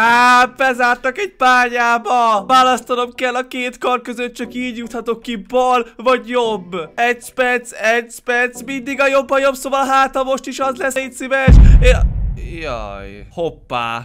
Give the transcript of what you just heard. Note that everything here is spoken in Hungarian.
Á, bezártak egy pányába! Választanom kell a két kar között, csak így juthatok ki bal vagy jobb. Egy perc, egy perc, mindig a jobb a jobb, szóval hát ha most is az lesz, egy szíves. Én... Jaj, hoppá.